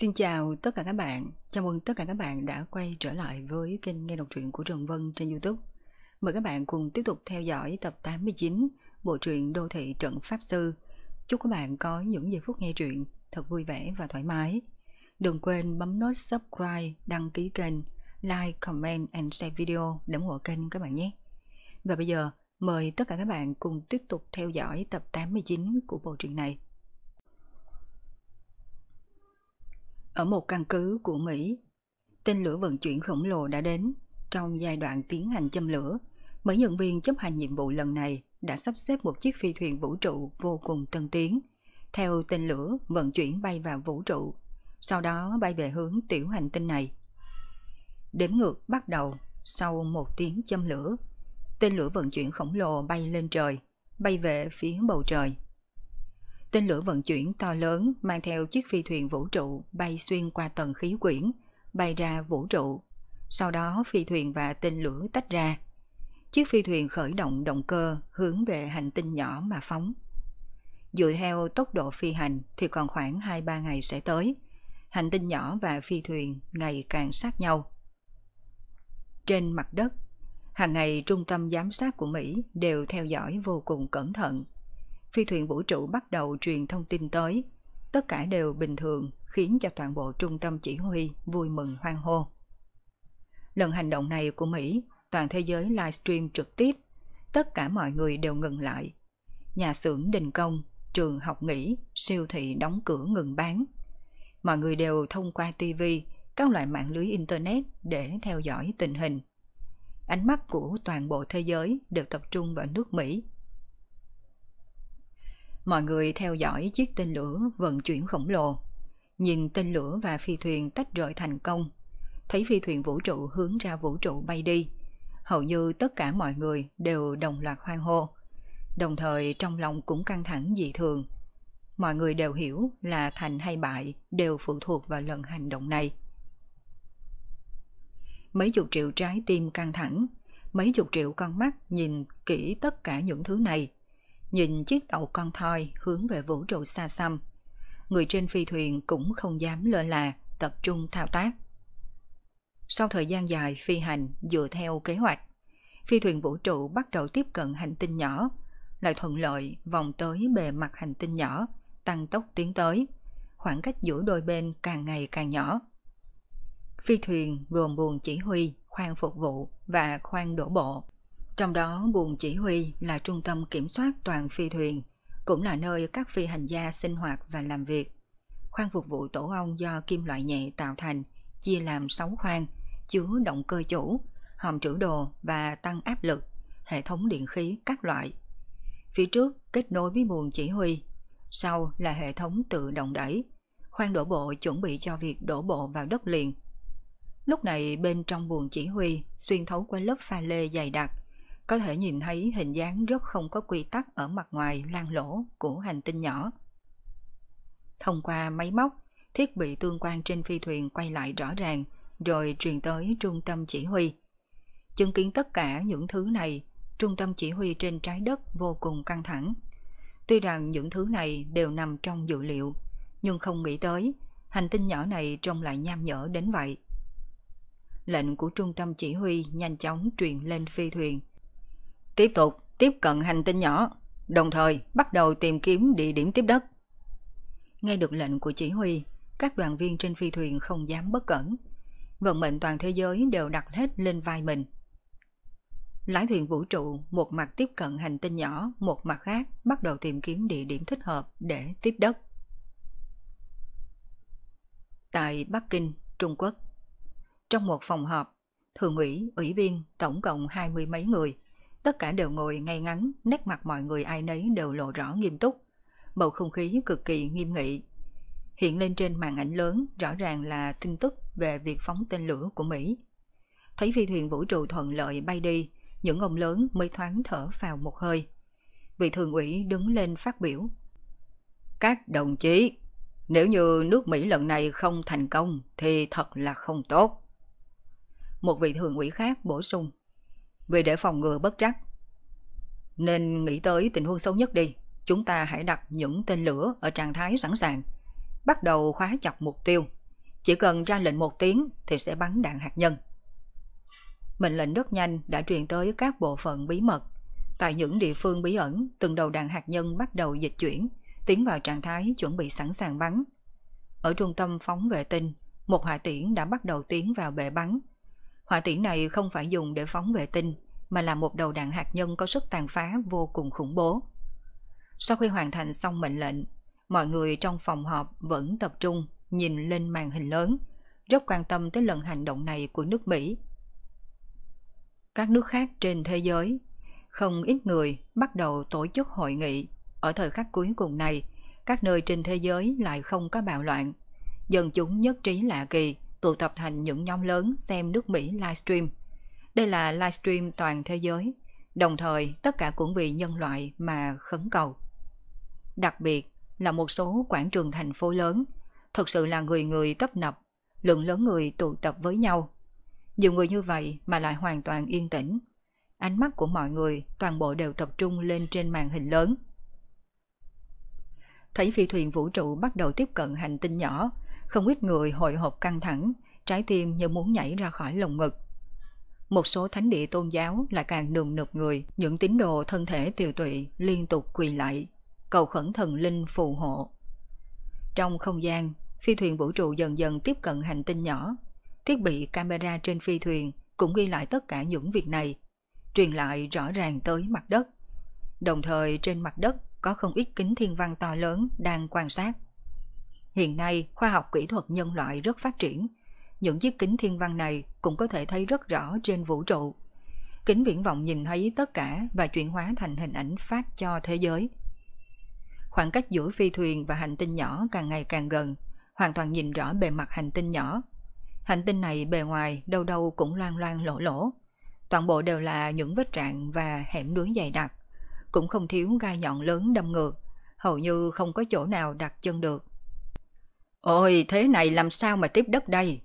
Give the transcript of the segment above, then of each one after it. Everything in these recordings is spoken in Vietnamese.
Xin chào tất cả các bạn, chào mừng tất cả các bạn đã quay trở lại với kênh nghe đọc truyện của Trần Vân trên Youtube. Mời các bạn cùng tiếp tục theo dõi tập 89 bộ truyện Đô thị Trận Pháp Sư. Chúc các bạn có những giây phút nghe truyện thật vui vẻ và thoải mái. Đừng quên bấm nút subscribe, đăng ký kênh, like, comment and share video để ủng hộ kênh các bạn nhé. Và bây giờ, mời tất cả các bạn cùng tiếp tục theo dõi tập 89 của bộ truyện này. Ở một căn cứ của Mỹ, tên lửa vận chuyển khổng lồ đã đến. Trong giai đoạn tiến hành châm lửa, mấy nhân viên chấp hành nhiệm vụ lần này đã sắp xếp một chiếc phi thuyền vũ trụ vô cùng tân tiến, theo tên lửa vận chuyển bay vào vũ trụ, sau đó bay về hướng tiểu hành tinh này. Đếm ngược bắt đầu sau một tiếng châm lửa, tên lửa vận chuyển khổng lồ bay lên trời, bay về phía bầu trời tên lửa vận chuyển to lớn mang theo chiếc phi thuyền vũ trụ bay xuyên qua tầng khí quyển, bay ra vũ trụ. Sau đó phi thuyền và tên lửa tách ra. Chiếc phi thuyền khởi động động cơ hướng về hành tinh nhỏ mà phóng. Dựa theo tốc độ phi hành thì còn khoảng 2-3 ngày sẽ tới. Hành tinh nhỏ và phi thuyền ngày càng sát nhau. Trên mặt đất, hàng ngày trung tâm giám sát của Mỹ đều theo dõi vô cùng cẩn thận phi thuyền vũ trụ bắt đầu truyền thông tin tới. Tất cả đều bình thường, khiến cho toàn bộ trung tâm chỉ huy vui mừng hoan hô. Lần hành động này của Mỹ, toàn thế giới livestream trực tiếp, tất cả mọi người đều ngừng lại. Nhà xưởng đình công, trường học nghỉ, siêu thị đóng cửa ngừng bán. Mọi người đều thông qua TV, các loại mạng lưới Internet để theo dõi tình hình. Ánh mắt của toàn bộ thế giới đều tập trung vào nước Mỹ mọi người theo dõi chiếc tên lửa vận chuyển khổng lồ. Nhìn tên lửa và phi thuyền tách rời thành công, thấy phi thuyền vũ trụ hướng ra vũ trụ bay đi. Hầu như tất cả mọi người đều đồng loạt hoan hô, đồng thời trong lòng cũng căng thẳng dị thường. Mọi người đều hiểu là thành hay bại đều phụ thuộc vào lần hành động này. Mấy chục triệu trái tim căng thẳng, mấy chục triệu con mắt nhìn kỹ tất cả những thứ này – nhìn chiếc tàu con thoi hướng về vũ trụ xa xăm. Người trên phi thuyền cũng không dám lơ là, tập trung thao tác. Sau thời gian dài phi hành dựa theo kế hoạch, phi thuyền vũ trụ bắt đầu tiếp cận hành tinh nhỏ, lại thuận lợi vòng tới bề mặt hành tinh nhỏ, tăng tốc tiến tới. Khoảng cách giữa đôi bên càng ngày càng nhỏ. Phi thuyền gồm buồn chỉ huy, khoang phục vụ và khoang đổ bộ. Trong đó buồn chỉ huy là trung tâm kiểm soát toàn phi thuyền, cũng là nơi các phi hành gia sinh hoạt và làm việc. Khoang phục vụ tổ ong do kim loại nhẹ tạo thành, chia làm 6 khoang, chứa động cơ chủ, hòm trữ đồ và tăng áp lực, hệ thống điện khí các loại. Phía trước kết nối với buồng chỉ huy, sau là hệ thống tự động đẩy, khoang đổ bộ chuẩn bị cho việc đổ bộ vào đất liền. Lúc này bên trong buồng chỉ huy, xuyên thấu qua lớp pha lê dày đặc, có thể nhìn thấy hình dáng rất không có quy tắc ở mặt ngoài lan lỗ của hành tinh nhỏ. Thông qua máy móc, thiết bị tương quan trên phi thuyền quay lại rõ ràng, rồi truyền tới trung tâm chỉ huy. Chứng kiến tất cả những thứ này, trung tâm chỉ huy trên trái đất vô cùng căng thẳng. Tuy rằng những thứ này đều nằm trong dữ liệu, nhưng không nghĩ tới, hành tinh nhỏ này trông lại nham nhở đến vậy. Lệnh của trung tâm chỉ huy nhanh chóng truyền lên phi thuyền, tiếp tục tiếp cận hành tinh nhỏ, đồng thời bắt đầu tìm kiếm địa điểm tiếp đất. Nghe được lệnh của chỉ huy, các đoàn viên trên phi thuyền không dám bất cẩn. Vận mệnh toàn thế giới đều đặt hết lên vai mình. Lái thuyền vũ trụ một mặt tiếp cận hành tinh nhỏ, một mặt khác bắt đầu tìm kiếm địa điểm thích hợp để tiếp đất. Tại Bắc Kinh, Trung Quốc Trong một phòng họp, thường ủy, ủy viên, tổng cộng hai mươi mấy người tất cả đều ngồi ngay ngắn, nét mặt mọi người ai nấy đều lộ rõ nghiêm túc. Bầu không khí cực kỳ nghiêm nghị. Hiện lên trên màn ảnh lớn rõ ràng là tin tức về việc phóng tên lửa của Mỹ. Thấy phi thuyền vũ trụ thuận lợi bay đi, những ông lớn mới thoáng thở vào một hơi. Vị thường ủy đứng lên phát biểu. Các đồng chí, nếu như nước Mỹ lần này không thành công thì thật là không tốt. Một vị thường ủy khác bổ sung vì để phòng ngừa bất trắc. Nên nghĩ tới tình huống xấu nhất đi, chúng ta hãy đặt những tên lửa ở trạng thái sẵn sàng, bắt đầu khóa chặt mục tiêu. Chỉ cần ra lệnh một tiếng thì sẽ bắn đạn hạt nhân. Mệnh lệnh rất nhanh đã truyền tới các bộ phận bí mật. Tại những địa phương bí ẩn, từng đầu đạn hạt nhân bắt đầu dịch chuyển, tiến vào trạng thái chuẩn bị sẵn sàng bắn. Ở trung tâm phóng vệ tinh, một hỏa tiễn đã bắt đầu tiến vào bệ bắn, Hỏa tiễn này không phải dùng để phóng vệ tinh, mà là một đầu đạn hạt nhân có sức tàn phá vô cùng khủng bố. Sau khi hoàn thành xong mệnh lệnh, mọi người trong phòng họp vẫn tập trung nhìn lên màn hình lớn, rất quan tâm tới lần hành động này của nước Mỹ. Các nước khác trên thế giới, không ít người bắt đầu tổ chức hội nghị. Ở thời khắc cuối cùng này, các nơi trên thế giới lại không có bạo loạn. Dân chúng nhất trí lạ kỳ, tụ tập thành những nhóm lớn xem nước Mỹ livestream. Đây là livestream toàn thế giới, đồng thời tất cả cũng vì nhân loại mà khấn cầu. Đặc biệt là một số quảng trường thành phố lớn, thật sự là người người tấp nập, lượng lớn người tụ tập với nhau. Nhiều người như vậy mà lại hoàn toàn yên tĩnh. Ánh mắt của mọi người toàn bộ đều tập trung lên trên màn hình lớn. Thấy phi thuyền vũ trụ bắt đầu tiếp cận hành tinh nhỏ, không ít người hồi hộp căng thẳng, trái tim như muốn nhảy ra khỏi lồng ngực. Một số thánh địa tôn giáo lại càng nườm nượp người, những tín đồ thân thể tiều tụy liên tục quỳ lại, cầu khẩn thần linh phù hộ. Trong không gian, phi thuyền vũ trụ dần dần tiếp cận hành tinh nhỏ. Thiết bị camera trên phi thuyền cũng ghi lại tất cả những việc này, truyền lại rõ ràng tới mặt đất. Đồng thời trên mặt đất có không ít kính thiên văn to lớn đang quan sát. Hiện nay, khoa học kỹ thuật nhân loại rất phát triển. Những chiếc kính thiên văn này cũng có thể thấy rất rõ trên vũ trụ. Kính viễn vọng nhìn thấy tất cả và chuyển hóa thành hình ảnh phát cho thế giới. Khoảng cách giữa phi thuyền và hành tinh nhỏ càng ngày càng gần, hoàn toàn nhìn rõ bề mặt hành tinh nhỏ. Hành tinh này bề ngoài đâu đâu cũng loang loang lỗ lỗ. Toàn bộ đều là những vết trạng và hẻm núi dày đặc. Cũng không thiếu gai nhọn lớn đâm ngược, hầu như không có chỗ nào đặt chân được Ôi, thế này làm sao mà tiếp đất đây?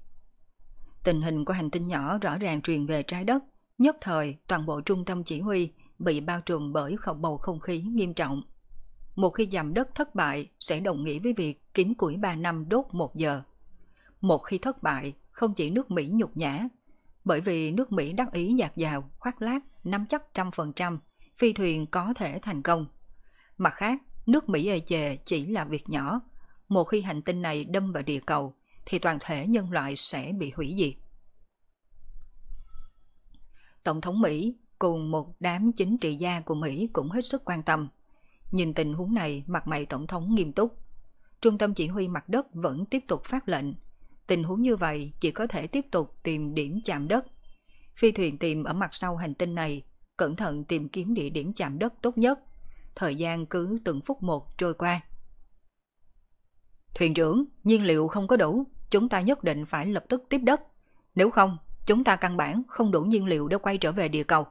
Tình hình của hành tinh nhỏ rõ ràng truyền về trái đất, nhất thời toàn bộ trung tâm chỉ huy bị bao trùm bởi không bầu không khí nghiêm trọng. Một khi giảm đất thất bại sẽ đồng nghĩa với việc kiếm củi 3 năm đốt 1 giờ. Một khi thất bại, không chỉ nước Mỹ nhục nhã, bởi vì nước Mỹ đắc ý dạt dào, khoác lác, nắm chắc trăm phần trăm, phi thuyền có thể thành công. Mặt khác, nước Mỹ ê chề chỉ là việc nhỏ, một khi hành tinh này đâm vào địa cầu thì toàn thể nhân loại sẽ bị hủy diệt. Tổng thống Mỹ cùng một đám chính trị gia của Mỹ cũng hết sức quan tâm. Nhìn tình huống này, mặt mày tổng thống nghiêm túc. Trung tâm chỉ huy mặt đất vẫn tiếp tục phát lệnh. Tình huống như vậy chỉ có thể tiếp tục tìm điểm chạm đất. Phi thuyền tìm ở mặt sau hành tinh này, cẩn thận tìm kiếm địa điểm chạm đất tốt nhất. Thời gian cứ từng phút một trôi qua. Thuyền trưởng, nhiên liệu không có đủ, chúng ta nhất định phải lập tức tiếp đất. Nếu không, chúng ta căn bản không đủ nhiên liệu để quay trở về địa cầu.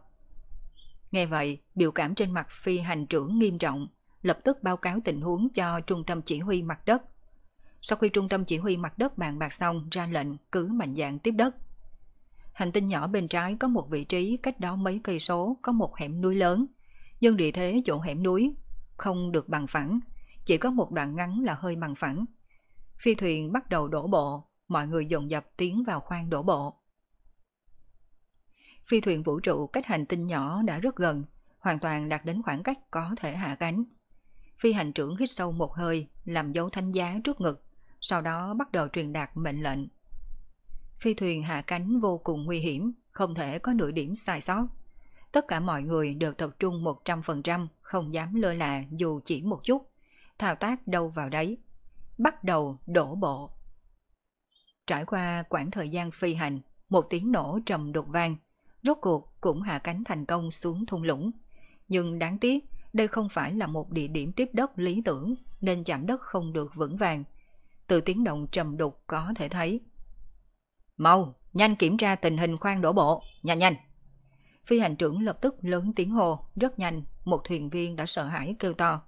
Nghe vậy, biểu cảm trên mặt phi hành trưởng nghiêm trọng, lập tức báo cáo tình huống cho trung tâm chỉ huy mặt đất. Sau khi trung tâm chỉ huy mặt đất bàn bạc xong ra lệnh cứ mạnh dạng tiếp đất. Hành tinh nhỏ bên trái có một vị trí cách đó mấy cây số có một hẻm núi lớn, nhưng địa thế chỗ hẻm núi không được bằng phẳng chỉ có một đoạn ngắn là hơi bằng phẳng. Phi thuyền bắt đầu đổ bộ, mọi người dồn dập tiến vào khoang đổ bộ. Phi thuyền vũ trụ cách hành tinh nhỏ đã rất gần, hoàn toàn đạt đến khoảng cách có thể hạ cánh. Phi hành trưởng hít sâu một hơi, làm dấu thanh giá trước ngực, sau đó bắt đầu truyền đạt mệnh lệnh. Phi thuyền hạ cánh vô cùng nguy hiểm, không thể có nửa điểm sai sót. Tất cả mọi người đều tập trung 100%, không dám lơ là dù chỉ một chút thao tác đâu vào đấy, bắt đầu đổ bộ. Trải qua quãng thời gian phi hành, một tiếng nổ trầm đột vang, rốt cuộc cũng hạ cánh thành công xuống thung lũng. Nhưng đáng tiếc, đây không phải là một địa điểm tiếp đất lý tưởng nên chạm đất không được vững vàng. Từ tiếng động trầm đục có thể thấy. Mau, nhanh kiểm tra tình hình khoan đổ bộ, nhanh nhanh. Phi hành trưởng lập tức lớn tiếng hồ, rất nhanh, một thuyền viên đã sợ hãi kêu to.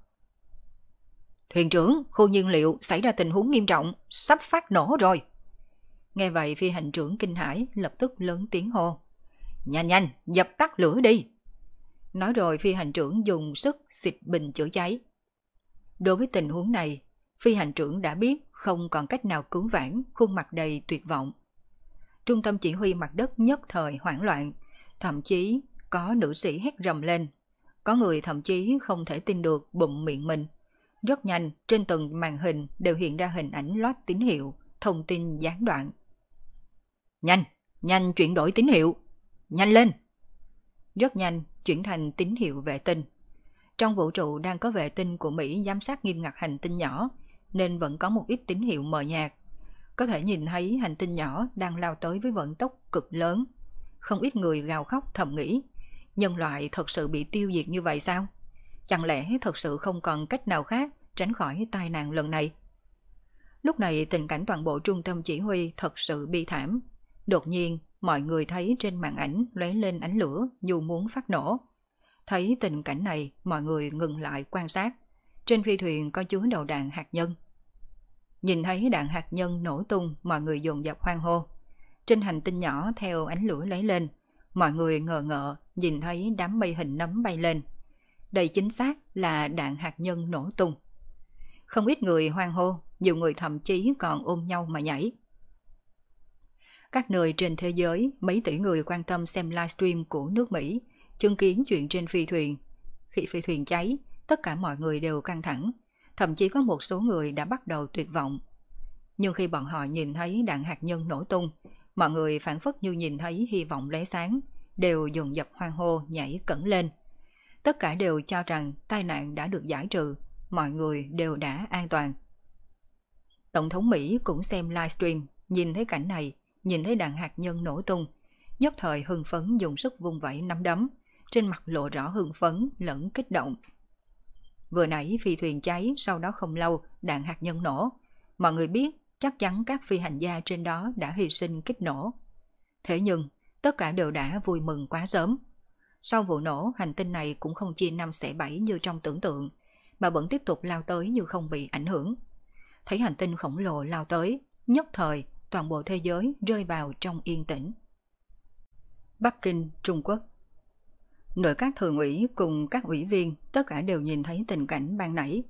Thuyền trưởng, khu nhiên liệu xảy ra tình huống nghiêm trọng, sắp phát nổ rồi. Nghe vậy phi hành trưởng kinh hãi lập tức lớn tiếng hô. Nhanh nhanh, dập tắt lửa đi. Nói rồi phi hành trưởng dùng sức xịt bình chữa cháy. Đối với tình huống này, phi hành trưởng đã biết không còn cách nào cứu vãn khuôn mặt đầy tuyệt vọng. Trung tâm chỉ huy mặt đất nhất thời hoảng loạn, thậm chí có nữ sĩ hét rầm lên. Có người thậm chí không thể tin được bụng miệng mình. Rất nhanh, trên từng màn hình đều hiện ra hình ảnh lót tín hiệu, thông tin gián đoạn. Nhanh, nhanh chuyển đổi tín hiệu. Nhanh lên. Rất nhanh, chuyển thành tín hiệu vệ tinh. Trong vũ trụ đang có vệ tinh của Mỹ giám sát nghiêm ngặt hành tinh nhỏ, nên vẫn có một ít tín hiệu mờ nhạt. Có thể nhìn thấy hành tinh nhỏ đang lao tới với vận tốc cực lớn. Không ít người gào khóc thầm nghĩ, nhân loại thật sự bị tiêu diệt như vậy sao? Chẳng lẽ thật sự không còn cách nào khác tránh khỏi tai nạn lần này. Lúc này tình cảnh toàn bộ trung tâm chỉ huy thật sự bi thảm. Đột nhiên, mọi người thấy trên màn ảnh lóe lên ánh lửa dù muốn phát nổ. Thấy tình cảnh này, mọi người ngừng lại quan sát. Trên phi thuyền có chứa đầu đạn hạt nhân. Nhìn thấy đạn hạt nhân nổ tung, mọi người dồn dập hoang hô. Trên hành tinh nhỏ theo ánh lửa lấy lên, mọi người ngờ ngợ nhìn thấy đám mây hình nấm bay lên. Đây chính xác là đạn hạt nhân nổ tung không ít người hoang hô, nhiều người thậm chí còn ôm nhau mà nhảy. Các nơi trên thế giới, mấy tỷ người quan tâm xem livestream của nước Mỹ, chứng kiến chuyện trên phi thuyền. Khi phi thuyền cháy, tất cả mọi người đều căng thẳng, thậm chí có một số người đã bắt đầu tuyệt vọng. Nhưng khi bọn họ nhìn thấy đạn hạt nhân nổ tung, mọi người phản phất như nhìn thấy hy vọng lóe sáng, đều dồn dập hoang hô nhảy cẩn lên. Tất cả đều cho rằng tai nạn đã được giải trừ, mọi người đều đã an toàn. Tổng thống Mỹ cũng xem livestream, nhìn thấy cảnh này, nhìn thấy đạn hạt nhân nổ tung, nhất thời hưng phấn dùng sức vung vẩy nắm đấm, trên mặt lộ rõ hưng phấn lẫn kích động. Vừa nãy phi thuyền cháy, sau đó không lâu đạn hạt nhân nổ. Mọi người biết chắc chắn các phi hành gia trên đó đã hy sinh kích nổ. Thế nhưng, tất cả đều đã vui mừng quá sớm. Sau vụ nổ, hành tinh này cũng không chia năm xẻ bảy như trong tưởng tượng, mà vẫn tiếp tục lao tới như không bị ảnh hưởng. Thấy hành tinh khổng lồ lao tới, nhất thời toàn bộ thế giới rơi vào trong yên tĩnh. Bắc Kinh, Trung Quốc Nội các thường ủy cùng các ủy viên tất cả đều nhìn thấy tình cảnh ban nãy.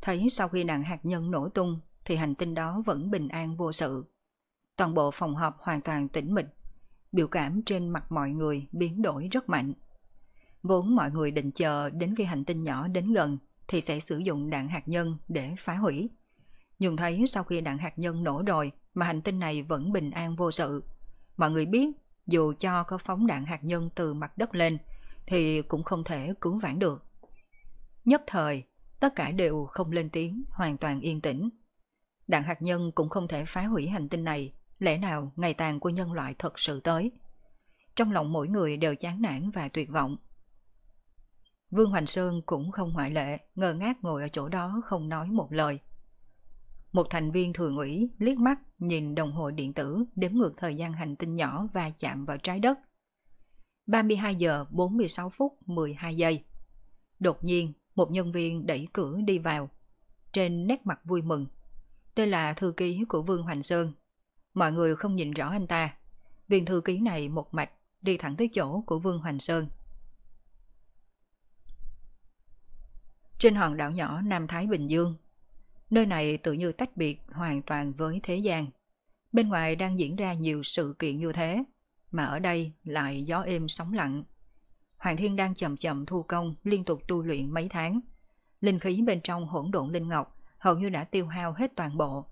Thấy sau khi nạn hạt nhân nổ tung thì hành tinh đó vẫn bình an vô sự. Toàn bộ phòng họp hoàn toàn tĩnh mịch. Biểu cảm trên mặt mọi người biến đổi rất mạnh. Vốn mọi người định chờ đến khi hành tinh nhỏ đến gần thì sẽ sử dụng đạn hạt nhân để phá hủy. Nhưng thấy sau khi đạn hạt nhân nổ rồi mà hành tinh này vẫn bình an vô sự. Mọi người biết dù cho có phóng đạn hạt nhân từ mặt đất lên thì cũng không thể cứu vãn được. Nhất thời, tất cả đều không lên tiếng, hoàn toàn yên tĩnh. Đạn hạt nhân cũng không thể phá hủy hành tinh này, lẽ nào ngày tàn của nhân loại thật sự tới. Trong lòng mỗi người đều chán nản và tuyệt vọng. Vương Hoành Sơn cũng không ngoại lệ, ngơ ngác ngồi ở chỗ đó không nói một lời. Một thành viên thường ủy liếc mắt nhìn đồng hồ điện tử đếm ngược thời gian hành tinh nhỏ va chạm vào trái đất. 32 giờ 46 phút 12 giây. Đột nhiên, một nhân viên đẩy cửa đi vào. Trên nét mặt vui mừng. Đây là thư ký của Vương Hoành Sơn. Mọi người không nhìn rõ anh ta. Viên thư ký này một mạch đi thẳng tới chỗ của Vương Hoành Sơn trên hòn đảo nhỏ Nam Thái Bình Dương. Nơi này tự như tách biệt hoàn toàn với thế gian. Bên ngoài đang diễn ra nhiều sự kiện như thế, mà ở đây lại gió êm sóng lặng. Hoàng Thiên đang chậm chậm thu công, liên tục tu luyện mấy tháng. Linh khí bên trong hỗn độn linh ngọc hầu như đã tiêu hao hết toàn bộ.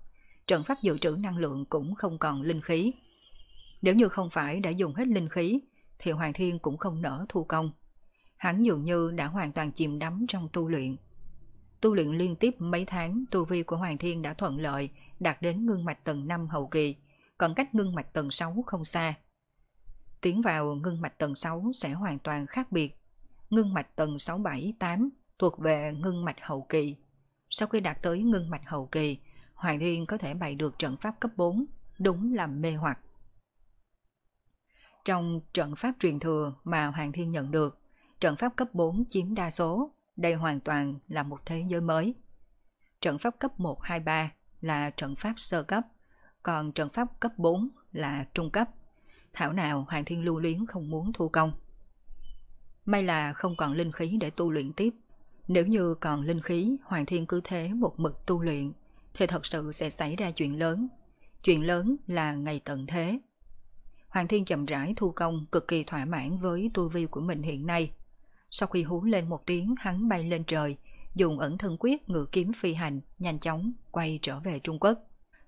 Trận pháp dự trữ năng lượng cũng không còn linh khí. Nếu như không phải đã dùng hết linh khí, thì Hoàng Thiên cũng không nỡ thu công hắn dường như đã hoàn toàn chìm đắm trong tu luyện. Tu luyện liên tiếp mấy tháng, tu vi của Hoàng Thiên đã thuận lợi, đạt đến ngưng mạch tầng 5 hậu kỳ, còn cách ngưng mạch tầng 6 không xa. Tiến vào ngưng mạch tầng 6 sẽ hoàn toàn khác biệt. Ngưng mạch tầng 6, 7, 8 thuộc về ngưng mạch hậu kỳ. Sau khi đạt tới ngưng mạch hậu kỳ, Hoàng Thiên có thể bày được trận pháp cấp 4, đúng là mê hoặc. Trong trận pháp truyền thừa mà Hoàng Thiên nhận được, trận pháp cấp 4 chiếm đa số, đây hoàn toàn là một thế giới mới. Trận pháp cấp 1, 2, 3 là trận pháp sơ cấp, còn trận pháp cấp 4 là trung cấp. Thảo nào Hoàng Thiên lưu luyến không muốn thu công. May là không còn linh khí để tu luyện tiếp. Nếu như còn linh khí, Hoàng Thiên cứ thế một mực tu luyện, thì thật sự sẽ xảy ra chuyện lớn. Chuyện lớn là ngày tận thế. Hoàng Thiên chậm rãi thu công cực kỳ thỏa mãn với tu vi của mình hiện nay. Sau khi hú lên một tiếng, hắn bay lên trời, dùng ẩn thân quyết ngự kiếm phi hành, nhanh chóng quay trở về Trung Quốc.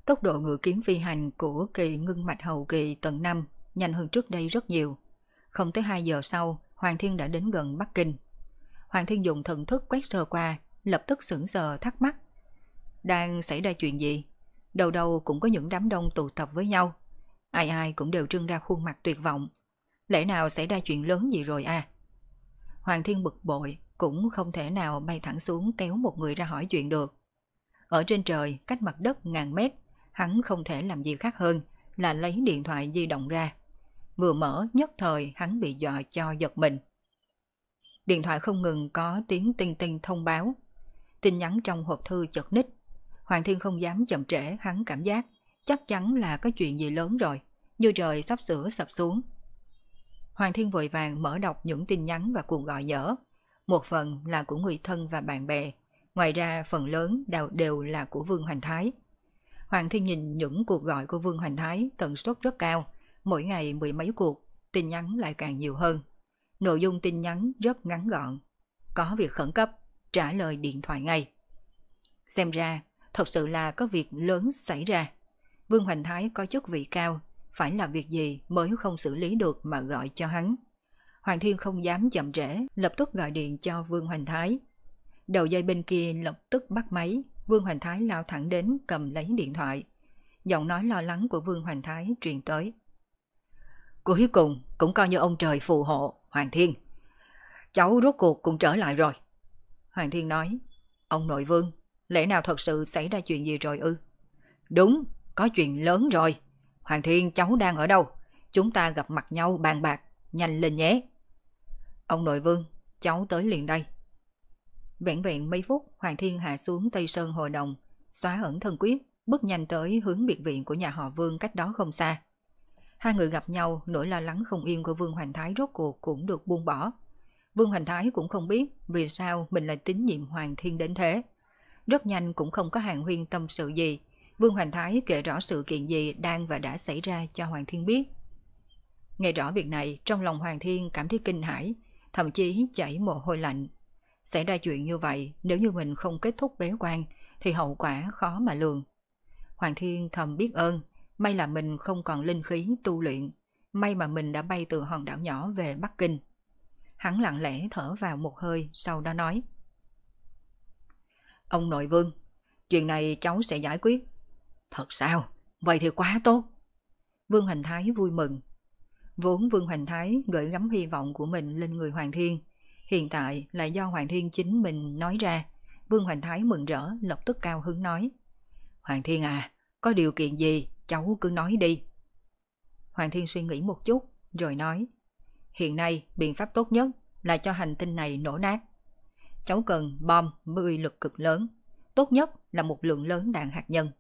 Tốc độ ngự kiếm phi hành của kỳ ngưng mạch hậu kỳ tận năm nhanh hơn trước đây rất nhiều. Không tới 2 giờ sau, Hoàng Thiên đã đến gần Bắc Kinh. Hoàng Thiên dùng thần thức quét sơ qua, lập tức sững sờ thắc mắc. Đang xảy ra chuyện gì? Đầu đầu cũng có những đám đông tụ tập với nhau. Ai ai cũng đều trưng ra khuôn mặt tuyệt vọng. Lẽ nào xảy ra chuyện lớn gì rồi à? Hoàng Thiên bực bội, cũng không thể nào bay thẳng xuống kéo một người ra hỏi chuyện được. Ở trên trời, cách mặt đất ngàn mét, hắn không thể làm gì khác hơn là lấy điện thoại di động ra. Vừa mở, nhất thời hắn bị dọa cho giật mình. Điện thoại không ngừng có tiếng tinh tinh thông báo. Tin nhắn trong hộp thư chật ních. Hoàng Thiên không dám chậm trễ, hắn cảm giác chắc chắn là có chuyện gì lớn rồi, như trời sắp sửa sập xuống. Hoàng Thiên vội vàng mở đọc những tin nhắn và cuộc gọi dở. Một phần là của người thân và bạn bè, ngoài ra phần lớn đều, đều là của Vương Hoành Thái. Hoàng Thiên nhìn những cuộc gọi của Vương Hoành Thái tần suất rất cao, mỗi ngày mười mấy cuộc, tin nhắn lại càng nhiều hơn. Nội dung tin nhắn rất ngắn gọn. Có việc khẩn cấp, trả lời điện thoại ngay. Xem ra, thật sự là có việc lớn xảy ra. Vương Hoành Thái có chức vị cao phải làm việc gì mới không xử lý được mà gọi cho hắn. Hoàng Thiên không dám chậm trễ, lập tức gọi điện cho Vương Hoành Thái. Đầu dây bên kia lập tức bắt máy, Vương Hoành Thái lao thẳng đến cầm lấy điện thoại. Giọng nói lo lắng của Vương Hoành Thái truyền tới. Cuối cùng cũng coi như ông trời phù hộ, Hoàng Thiên. Cháu rốt cuộc cũng trở lại rồi. Hoàng Thiên nói, ông nội Vương, lẽ nào thật sự xảy ra chuyện gì rồi ư? Đúng, có chuyện lớn rồi. Hoàng Thiên cháu đang ở đâu? Chúng ta gặp mặt nhau bàn bạc, nhanh lên nhé. Ông nội vương, cháu tới liền đây. Vẹn vẹn mấy phút, Hoàng Thiên hạ xuống Tây Sơn hội đồng, xóa ẩn thân quyết, bước nhanh tới hướng biệt viện của nhà họ Vương cách đó không xa. Hai người gặp nhau, nỗi lo lắng không yên của Vương Hoàng Thái rốt cuộc cũng được buông bỏ. Vương Hoàng Thái cũng không biết vì sao mình lại tín nhiệm Hoàng Thiên đến thế. Rất nhanh cũng không có hàng huyên tâm sự gì, Vương Hoành Thái kể rõ sự kiện gì đang và đã xảy ra cho Hoàng Thiên biết. Nghe rõ việc này, trong lòng Hoàng Thiên cảm thấy kinh hãi, thậm chí chảy mồ hôi lạnh. Xảy ra chuyện như vậy, nếu như mình không kết thúc bế quan, thì hậu quả khó mà lường. Hoàng Thiên thầm biết ơn, may là mình không còn linh khí tu luyện, may mà mình đã bay từ hòn đảo nhỏ về Bắc Kinh. Hắn lặng lẽ thở vào một hơi, sau đó nói. Ông nội vương, chuyện này cháu sẽ giải quyết. Thật sao? Vậy thì quá tốt. Vương Hoành Thái vui mừng. Vốn Vương Hoành Thái gửi gắm hy vọng của mình lên người Hoàng Thiên. Hiện tại là do Hoàng Thiên chính mình nói ra. Vương Hoành Thái mừng rỡ, lập tức cao hứng nói. Hoàng Thiên à, có điều kiện gì, cháu cứ nói đi. Hoàng Thiên suy nghĩ một chút, rồi nói. Hiện nay, biện pháp tốt nhất là cho hành tinh này nổ nát. Cháu cần bom 10 lực cực lớn, tốt nhất là một lượng lớn đạn hạt nhân.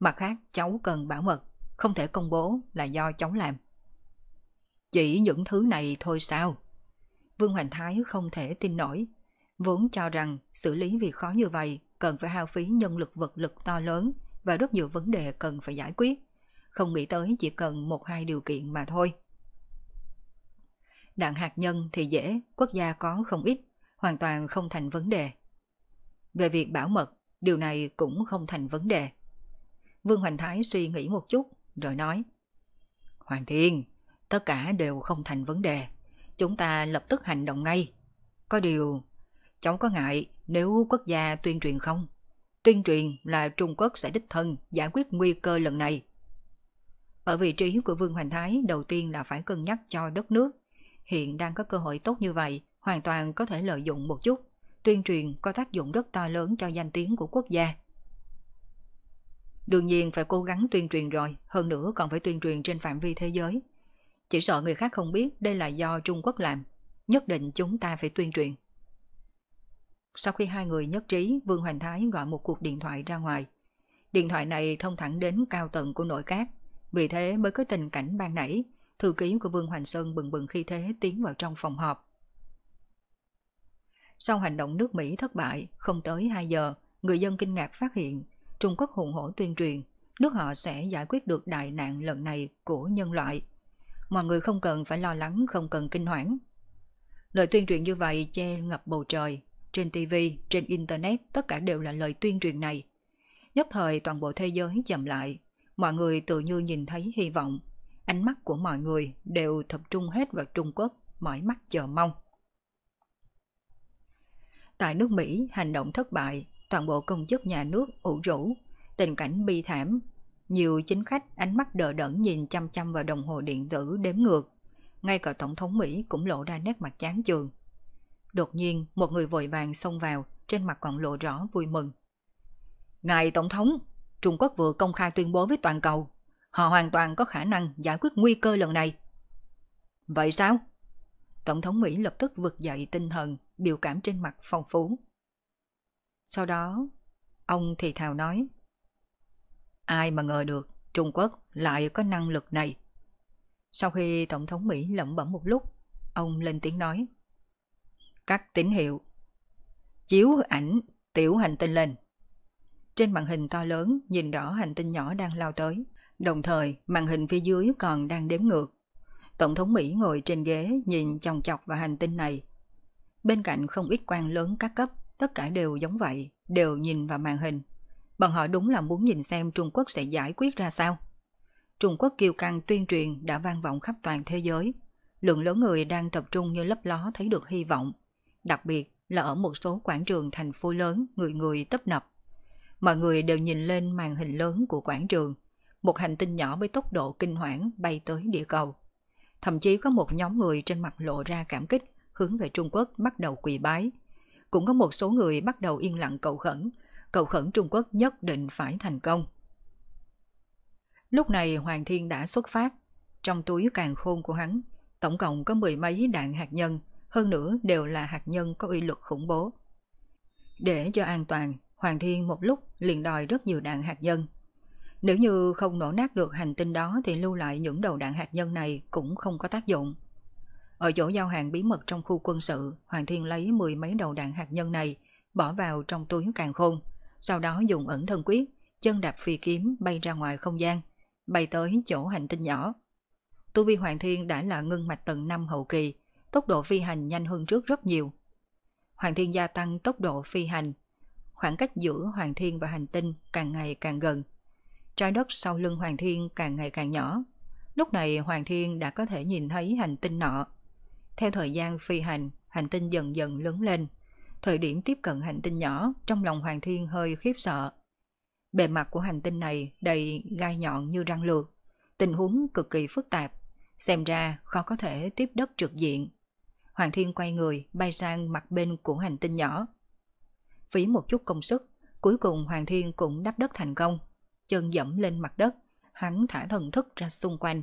Mặt khác cháu cần bảo mật, không thể công bố là do cháu làm. Chỉ những thứ này thôi sao? Vương Hoàng Thái không thể tin nổi. Vốn cho rằng xử lý việc khó như vậy cần phải hao phí nhân lực vật lực to lớn và rất nhiều vấn đề cần phải giải quyết. Không nghĩ tới chỉ cần một hai điều kiện mà thôi. Đạn hạt nhân thì dễ, quốc gia có không ít, hoàn toàn không thành vấn đề. Về việc bảo mật, điều này cũng không thành vấn đề. Vương Hoành Thái suy nghĩ một chút, rồi nói. Hoàng Thiên, tất cả đều không thành vấn đề. Chúng ta lập tức hành động ngay. Có điều, cháu có ngại nếu quốc gia tuyên truyền không? Tuyên truyền là Trung Quốc sẽ đích thân giải quyết nguy cơ lần này. Ở vị trí của Vương Hoành Thái đầu tiên là phải cân nhắc cho đất nước. Hiện đang có cơ hội tốt như vậy, hoàn toàn có thể lợi dụng một chút. Tuyên truyền có tác dụng rất to lớn cho danh tiếng của quốc gia. Đương nhiên phải cố gắng tuyên truyền rồi, hơn nữa còn phải tuyên truyền trên phạm vi thế giới. Chỉ sợ người khác không biết đây là do Trung Quốc làm, nhất định chúng ta phải tuyên truyền. Sau khi hai người nhất trí, Vương Hoành Thái gọi một cuộc điện thoại ra ngoài. Điện thoại này thông thẳng đến cao tầng của nội các, vì thế mới có tình cảnh ban nãy, thư ký của Vương Hoành Sơn bừng bừng khi thế tiến vào trong phòng họp. Sau hành động nước Mỹ thất bại, không tới 2 giờ, người dân kinh ngạc phát hiện Trung Quốc hùng hổ tuyên truyền, nước họ sẽ giải quyết được đại nạn lần này của nhân loại. Mọi người không cần phải lo lắng, không cần kinh hoảng. Lời tuyên truyền như vậy che ngập bầu trời. Trên TV, trên Internet, tất cả đều là lời tuyên truyền này. Nhất thời toàn bộ thế giới chậm lại. Mọi người tự như nhìn thấy hy vọng. Ánh mắt của mọi người đều tập trung hết vào Trung Quốc, mỏi mắt chờ mong. Tại nước Mỹ, hành động thất bại toàn bộ công chức nhà nước ủ rũ, tình cảnh bi thảm. Nhiều chính khách ánh mắt đờ đẫn nhìn chăm chăm vào đồng hồ điện tử đếm ngược. Ngay cả Tổng thống Mỹ cũng lộ ra nét mặt chán chường. Đột nhiên, một người vội vàng xông vào, trên mặt còn lộ rõ vui mừng. Ngài Tổng thống, Trung Quốc vừa công khai tuyên bố với toàn cầu, họ hoàn toàn có khả năng giải quyết nguy cơ lần này. Vậy sao? Tổng thống Mỹ lập tức vực dậy tinh thần, biểu cảm trên mặt phong phú. Sau đó, ông thì thào nói. Ai mà ngờ được Trung Quốc lại có năng lực này. Sau khi Tổng thống Mỹ lẩm bẩm một lúc, ông lên tiếng nói. Các tín hiệu. Chiếu ảnh tiểu hành tinh lên. Trên màn hình to lớn nhìn rõ hành tinh nhỏ đang lao tới. Đồng thời màn hình phía dưới còn đang đếm ngược. Tổng thống Mỹ ngồi trên ghế nhìn chòng chọc vào hành tinh này. Bên cạnh không ít quan lớn các cấp tất cả đều giống vậy, đều nhìn vào màn hình. Bọn họ đúng là muốn nhìn xem Trung Quốc sẽ giải quyết ra sao. Trung Quốc kiêu căng tuyên truyền đã vang vọng khắp toàn thế giới. Lượng lớn người đang tập trung như lấp ló thấy được hy vọng. Đặc biệt là ở một số quảng trường thành phố lớn người người tấp nập. Mọi người đều nhìn lên màn hình lớn của quảng trường. Một hành tinh nhỏ với tốc độ kinh hoảng bay tới địa cầu. Thậm chí có một nhóm người trên mặt lộ ra cảm kích hướng về Trung Quốc bắt đầu quỳ bái – cũng có một số người bắt đầu yên lặng cầu khẩn. Cầu khẩn Trung Quốc nhất định phải thành công. Lúc này Hoàng Thiên đã xuất phát. Trong túi càng khôn của hắn, tổng cộng có mười mấy đạn hạt nhân, hơn nữa đều là hạt nhân có uy lực khủng bố. Để cho an toàn, Hoàng Thiên một lúc liền đòi rất nhiều đạn hạt nhân. Nếu như không nổ nát được hành tinh đó thì lưu lại những đầu đạn hạt nhân này cũng không có tác dụng. Ở chỗ giao hàng bí mật trong khu quân sự, Hoàng Thiên lấy mười mấy đầu đạn hạt nhân này, bỏ vào trong túi càng khôn. Sau đó dùng ẩn thân quyết, chân đạp phi kiếm bay ra ngoài không gian, bay tới chỗ hành tinh nhỏ. Tu vi Hoàng Thiên đã là ngưng mạch tầng 5 hậu kỳ, tốc độ phi hành nhanh hơn trước rất nhiều. Hoàng Thiên gia tăng tốc độ phi hành, khoảng cách giữa Hoàng Thiên và hành tinh càng ngày càng gần. Trái đất sau lưng Hoàng Thiên càng ngày càng nhỏ. Lúc này Hoàng Thiên đã có thể nhìn thấy hành tinh nọ theo thời gian phi hành, hành tinh dần dần lớn lên. Thời điểm tiếp cận hành tinh nhỏ, trong lòng Hoàng Thiên hơi khiếp sợ. Bề mặt của hành tinh này đầy gai nhọn như răng lược. Tình huống cực kỳ phức tạp, xem ra khó có thể tiếp đất trực diện. Hoàng Thiên quay người, bay sang mặt bên của hành tinh nhỏ. Phí một chút công sức, cuối cùng Hoàng Thiên cũng đắp đất thành công. Chân dẫm lên mặt đất, hắn thả thần thức ra xung quanh.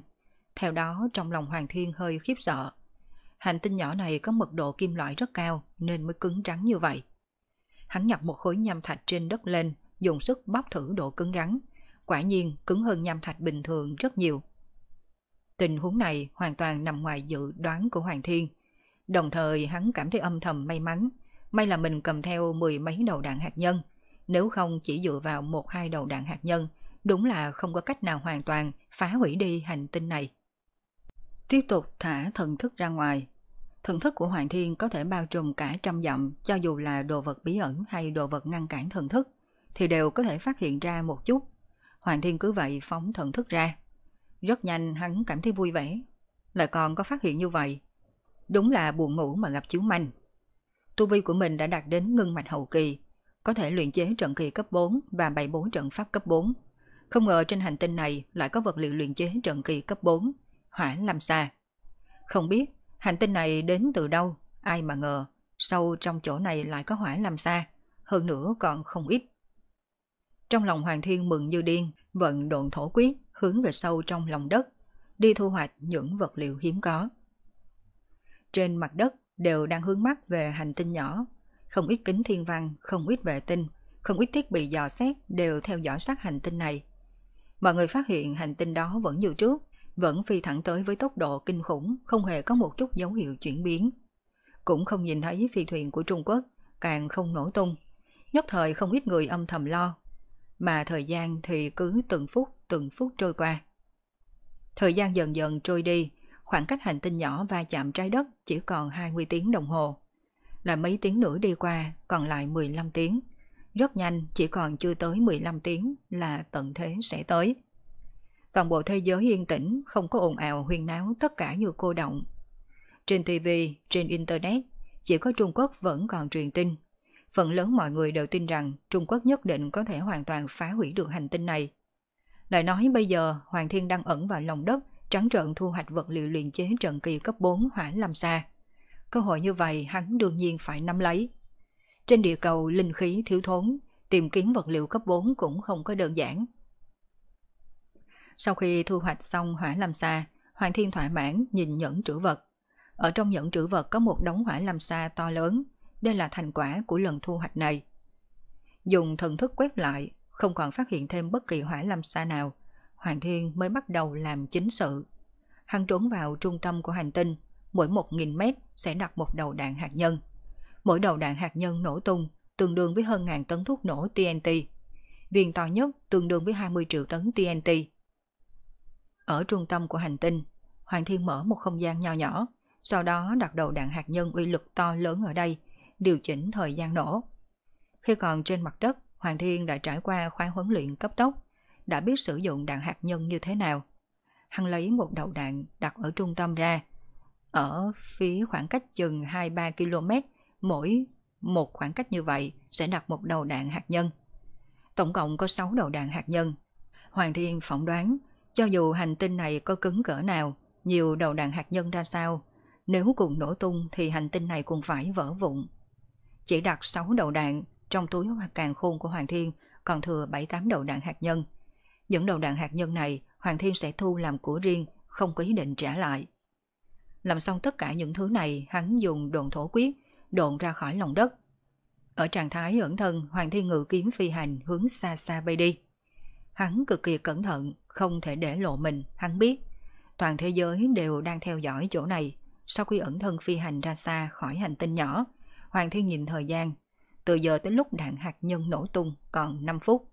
Theo đó trong lòng Hoàng Thiên hơi khiếp sợ. Hành tinh nhỏ này có mật độ kim loại rất cao nên mới cứng rắn như vậy. Hắn nhặt một khối nham thạch trên đất lên, dùng sức bóp thử độ cứng rắn. Quả nhiên cứng hơn nham thạch bình thường rất nhiều. Tình huống này hoàn toàn nằm ngoài dự đoán của Hoàng Thiên. Đồng thời hắn cảm thấy âm thầm may mắn. May là mình cầm theo mười mấy đầu đạn hạt nhân. Nếu không chỉ dựa vào một hai đầu đạn hạt nhân, đúng là không có cách nào hoàn toàn phá hủy đi hành tinh này. Tiếp tục thả thần thức ra ngoài, Thưởng thức của Hoàng Thiên có thể bao trùm cả trăm dặm cho dù là đồ vật bí ẩn hay đồ vật ngăn cản thần thức, thì đều có thể phát hiện ra một chút. Hoàng Thiên cứ vậy phóng thần thức ra. Rất nhanh hắn cảm thấy vui vẻ, lại còn có phát hiện như vậy. Đúng là buồn ngủ mà gặp chiếu manh. Tu vi của mình đã đạt đến ngưng mạch hậu kỳ, có thể luyện chế trận kỳ cấp 4 và bày bố trận pháp cấp 4. Không ngờ trên hành tinh này lại có vật liệu luyện chế trận kỳ cấp 4, hỏa làm xa. Không biết Hành tinh này đến từ đâu, ai mà ngờ, sâu trong chỗ này lại có hỏa làm xa, hơn nữa còn không ít. Trong lòng Hoàng Thiên mừng như điên, vận độn thổ quyết hướng về sâu trong lòng đất, đi thu hoạch những vật liệu hiếm có. Trên mặt đất đều đang hướng mắt về hành tinh nhỏ, không ít kính thiên văn, không ít vệ tinh, không ít thiết bị dò xét đều theo dõi sát hành tinh này. Mọi người phát hiện hành tinh đó vẫn như trước, vẫn phi thẳng tới với tốc độ kinh khủng, không hề có một chút dấu hiệu chuyển biến. Cũng không nhìn thấy phi thuyền của Trung Quốc, càng không nổ tung. Nhất thời không ít người âm thầm lo. Mà thời gian thì cứ từng phút, từng phút trôi qua. Thời gian dần dần trôi đi, khoảng cách hành tinh nhỏ va chạm trái đất chỉ còn 20 tiếng đồng hồ. Là mấy tiếng nữa đi qua, còn lại 15 tiếng. Rất nhanh, chỉ còn chưa tới 15 tiếng là tận thế sẽ tới. Toàn bộ thế giới yên tĩnh, không có ồn ào huyên náo, tất cả như cô động. Trên TV, trên Internet, chỉ có Trung Quốc vẫn còn truyền tin. Phần lớn mọi người đều tin rằng Trung Quốc nhất định có thể hoàn toàn phá hủy được hành tinh này. Lại nói bây giờ Hoàng Thiên đang ẩn vào lòng đất, trắng trợn thu hoạch vật liệu luyện chế trận kỳ cấp 4 hỏa lâm xa. Cơ hội như vậy hắn đương nhiên phải nắm lấy. Trên địa cầu linh khí thiếu thốn, tìm kiếm vật liệu cấp 4 cũng không có đơn giản. Sau khi thu hoạch xong hỏa làm sa, Hoàng Thiên thỏa mãn nhìn nhẫn trữ vật. Ở trong nhẫn trữ vật có một đống hỏa làm sa to lớn, đây là thành quả của lần thu hoạch này. Dùng thần thức quét lại, không còn phát hiện thêm bất kỳ hỏa làm sa nào, Hoàng Thiên mới bắt đầu làm chính sự. Hắn trốn vào trung tâm của hành tinh, mỗi 1.000 mét sẽ đặt một đầu đạn hạt nhân. Mỗi đầu đạn hạt nhân nổ tung, tương đương với hơn ngàn tấn thuốc nổ TNT. Viên to nhất tương đương với 20 triệu tấn TNT. Ở trung tâm của hành tinh, Hoàng Thiên mở một không gian nho nhỏ, sau đó đặt đầu đạn hạt nhân uy lực to lớn ở đây, điều chỉnh thời gian nổ. Khi còn trên mặt đất, Hoàng Thiên đã trải qua khóa huấn luyện cấp tốc, đã biết sử dụng đạn hạt nhân như thế nào. Hắn lấy một đầu đạn đặt ở trung tâm ra. Ở phía khoảng cách chừng 2-3 km, mỗi một khoảng cách như vậy sẽ đặt một đầu đạn hạt nhân. Tổng cộng có 6 đầu đạn hạt nhân. Hoàng Thiên phỏng đoán cho dù hành tinh này có cứng cỡ nào, nhiều đầu đạn hạt nhân ra sao, nếu cùng nổ tung thì hành tinh này cũng phải vỡ vụn. Chỉ đặt 6 đầu đạn trong túi hoặc càng khôn của Hoàng Thiên, còn thừa 7-8 đầu đạn hạt nhân. Những đầu đạn hạt nhân này Hoàng Thiên sẽ thu làm của riêng, không có ý định trả lại. Làm xong tất cả những thứ này, hắn dùng đồn thổ quyết, độn ra khỏi lòng đất. Ở trạng thái ẩn thân, Hoàng Thiên ngự kiếm phi hành hướng xa xa bay đi. Hắn cực kỳ cẩn thận, không thể để lộ mình, hắn biết. Toàn thế giới đều đang theo dõi chỗ này. Sau khi ẩn thân phi hành ra xa khỏi hành tinh nhỏ, Hoàng Thiên nhìn thời gian. Từ giờ tới lúc đạn hạt nhân nổ tung còn 5 phút.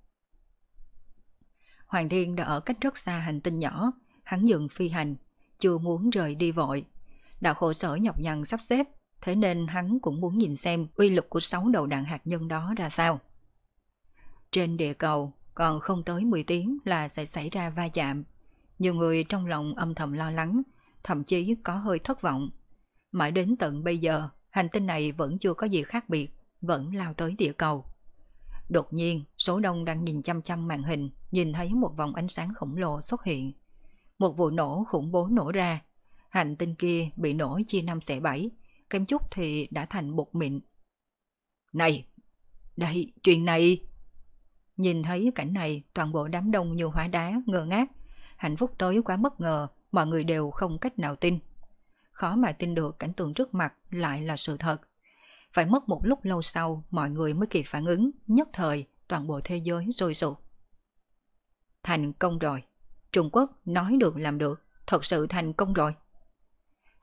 Hoàng Thiên đã ở cách rất xa hành tinh nhỏ, hắn dừng phi hành, chưa muốn rời đi vội. đạo khổ sở nhọc nhằn sắp xếp, thế nên hắn cũng muốn nhìn xem uy lực của sáu đầu đạn hạt nhân đó ra sao. Trên địa cầu, còn không tới 10 tiếng là sẽ xảy ra va chạm. Nhiều người trong lòng âm thầm lo lắng, thậm chí có hơi thất vọng. Mãi đến tận bây giờ, hành tinh này vẫn chưa có gì khác biệt, vẫn lao tới địa cầu. Đột nhiên, số đông đang nhìn chăm chăm màn hình, nhìn thấy một vòng ánh sáng khổng lồ xuất hiện. Một vụ nổ khủng bố nổ ra, hành tinh kia bị nổ chia năm xẻ bảy, kém chút thì đã thành bột mịn. Này, đây, chuyện này... Nhìn thấy cảnh này, toàn bộ đám đông như hóa đá, ngơ ngác. Hạnh phúc tới quá bất ngờ, mọi người đều không cách nào tin. Khó mà tin được cảnh tượng trước mặt lại là sự thật. Phải mất một lúc lâu sau, mọi người mới kịp phản ứng, nhất thời, toàn bộ thế giới rôi sụp. Thành công rồi. Trung Quốc nói được làm được, thật sự thành công rồi.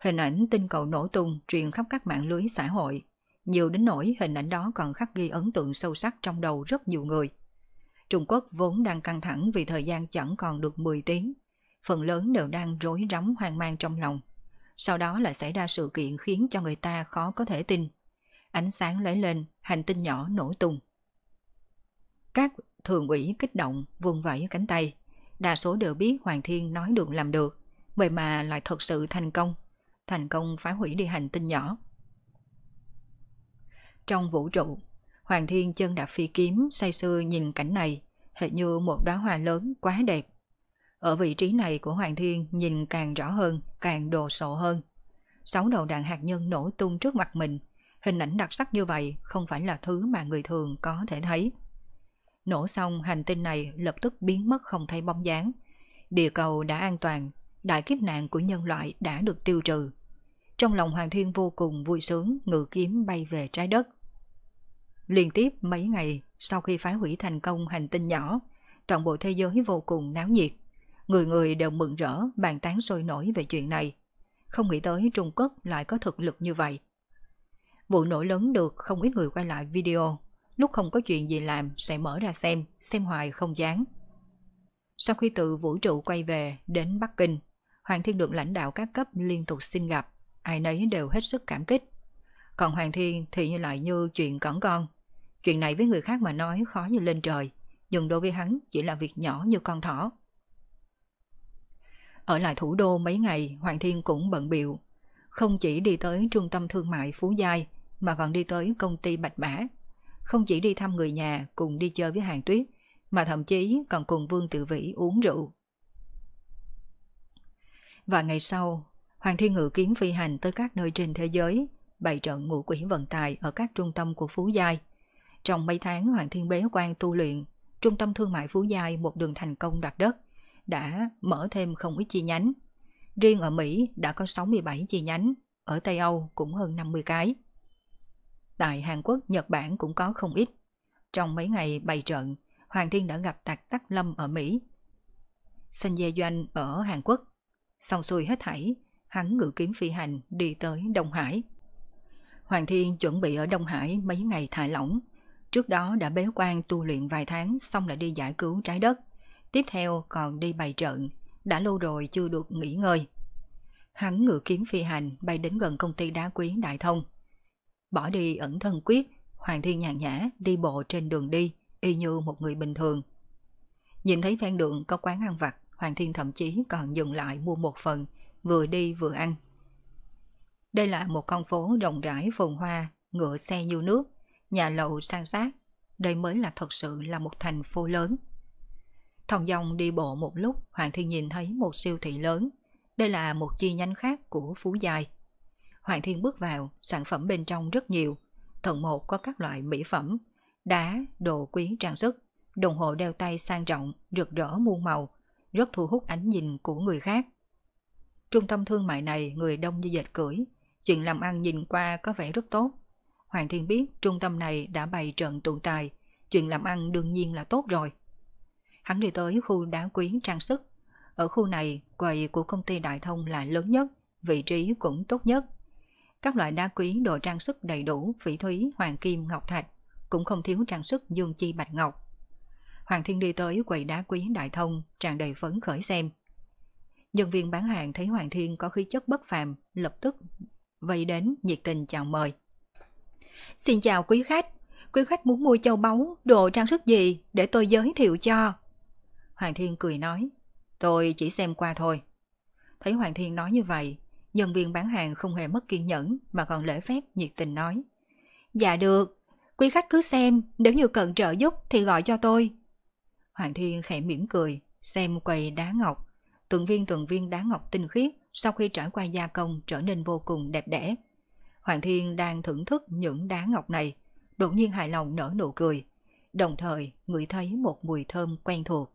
Hình ảnh tinh cầu nổ tung truyền khắp các mạng lưới xã hội. Nhiều đến nỗi hình ảnh đó còn khắc ghi ấn tượng sâu sắc trong đầu rất nhiều người. Trung Quốc vốn đang căng thẳng vì thời gian chẳng còn được 10 tiếng, phần lớn đều đang rối rắm hoang mang trong lòng. Sau đó là xảy ra sự kiện khiến cho người ta khó có thể tin. Ánh sáng lóe lên, hành tinh nhỏ nổ tung. Các thường ủy kích động, vùng vẫy cánh tay. Đa số đều biết Hoàng Thiên nói được làm được, bởi mà lại thật sự thành công. Thành công phá hủy đi hành tinh nhỏ. Trong vũ trụ, Hoàng Thiên chân đạp phi kiếm say sưa nhìn cảnh này, hệt như một đóa hoa lớn quá đẹp. Ở vị trí này của Hoàng Thiên nhìn càng rõ hơn, càng đồ sộ hơn. Sáu đầu đạn hạt nhân nổ tung trước mặt mình, hình ảnh đặc sắc như vậy không phải là thứ mà người thường có thể thấy. Nổ xong hành tinh này lập tức biến mất không thấy bóng dáng. Địa cầu đã an toàn, đại kiếp nạn của nhân loại đã được tiêu trừ. Trong lòng Hoàng Thiên vô cùng vui sướng ngự kiếm bay về trái đất. Liên tiếp mấy ngày sau khi phá hủy thành công hành tinh nhỏ, toàn bộ thế giới vô cùng náo nhiệt. Người người đều mừng rỡ, bàn tán sôi nổi về chuyện này. Không nghĩ tới Trung Quốc lại có thực lực như vậy. Vụ nổi lớn được không ít người quay lại video. Lúc không có chuyện gì làm sẽ mở ra xem, xem hoài không dán. Sau khi từ vũ trụ quay về đến Bắc Kinh, Hoàng Thiên được lãnh đạo các cấp liên tục xin gặp, ai nấy đều hết sức cảm kích. Còn Hoàng Thiên thì như lại như chuyện cẩn con, Chuyện này với người khác mà nói khó như lên trời, nhưng đối với hắn chỉ là việc nhỏ như con thỏ. Ở lại thủ đô mấy ngày, Hoàng Thiên cũng bận biệu. Không chỉ đi tới trung tâm thương mại Phú Giai, mà còn đi tới công ty Bạch Bả. Không chỉ đi thăm người nhà cùng đi chơi với Hàng Tuyết, mà thậm chí còn cùng Vương Tự Vĩ uống rượu. Và ngày sau, Hoàng Thiên Ngự kiếm phi hành tới các nơi trên thế giới, bày trận ngũ quỷ vận tài ở các trung tâm của Phú Giai, trong mấy tháng Hoàng Thiên Bế quan tu luyện, trung tâm thương mại Phú Giai một đường thành công đặt đất, đã mở thêm không ít chi nhánh. Riêng ở Mỹ đã có 67 chi nhánh, ở Tây Âu cũng hơn 50 cái. Tại Hàn Quốc, Nhật Bản cũng có không ít. Trong mấy ngày bày trận, Hoàng Thiên đã gặp Tạc Tắc Lâm ở Mỹ. sinh dê doanh ở Hàn Quốc. Xong xuôi hết thảy, hắn ngự kiếm phi hành đi tới Đông Hải. Hoàng Thiên chuẩn bị ở Đông Hải mấy ngày thải lỏng, Trước đó đã bế quan tu luyện vài tháng xong lại đi giải cứu trái đất. Tiếp theo còn đi bày trận, đã lâu rồi chưa được nghỉ ngơi. Hắn ngự kiếm phi hành bay đến gần công ty đá quý Đại Thông. Bỏ đi ẩn thân quyết, Hoàng Thiên nhàn nhã đi bộ trên đường đi, y như một người bình thường. Nhìn thấy ven đường có quán ăn vặt, Hoàng Thiên thậm chí còn dừng lại mua một phần, vừa đi vừa ăn. Đây là một con phố rộng rãi phồn hoa, ngựa xe như nước, nhà lầu sang sát, đây mới là thật sự là một thành phố lớn. Thòng dòng đi bộ một lúc, Hoàng Thiên nhìn thấy một siêu thị lớn. Đây là một chi nhánh khác của Phú Dài. Hoàng Thiên bước vào, sản phẩm bên trong rất nhiều. Tầng một có các loại mỹ phẩm, đá, đồ quý trang sức, đồng hồ đeo tay sang trọng, rực rỡ muôn màu, rất thu hút ánh nhìn của người khác. Trung tâm thương mại này người đông như dệt cưỡi, chuyện làm ăn nhìn qua có vẻ rất tốt, Hoàng Thiên biết trung tâm này đã bày trận tụ tài, chuyện làm ăn đương nhiên là tốt rồi. Hắn đi tới khu đá quý trang sức. Ở khu này, quầy của công ty Đại Thông là lớn nhất, vị trí cũng tốt nhất. Các loại đá quý đồ trang sức đầy đủ phỉ thúy, hoàng kim, ngọc thạch, cũng không thiếu trang sức dương chi bạch ngọc. Hoàng Thiên đi tới quầy đá quý Đại Thông, tràn đầy phấn khởi xem. Nhân viên bán hàng thấy Hoàng Thiên có khí chất bất phàm, lập tức vây đến nhiệt tình chào mời. Xin chào quý khách, quý khách muốn mua châu báu, đồ trang sức gì để tôi giới thiệu cho? Hoàng Thiên cười nói, tôi chỉ xem qua thôi. Thấy Hoàng Thiên nói như vậy, nhân viên bán hàng không hề mất kiên nhẫn mà còn lễ phép nhiệt tình nói. Dạ được, quý khách cứ xem, nếu như cần trợ giúp thì gọi cho tôi. Hoàng Thiên khẽ mỉm cười, xem quầy đá ngọc. Tượng viên tượng viên đá ngọc tinh khiết sau khi trải qua gia công trở nên vô cùng đẹp đẽ, Hoàng Thiên đang thưởng thức những đá ngọc này, đột nhiên hài lòng nở nụ cười, đồng thời ngửi thấy một mùi thơm quen thuộc.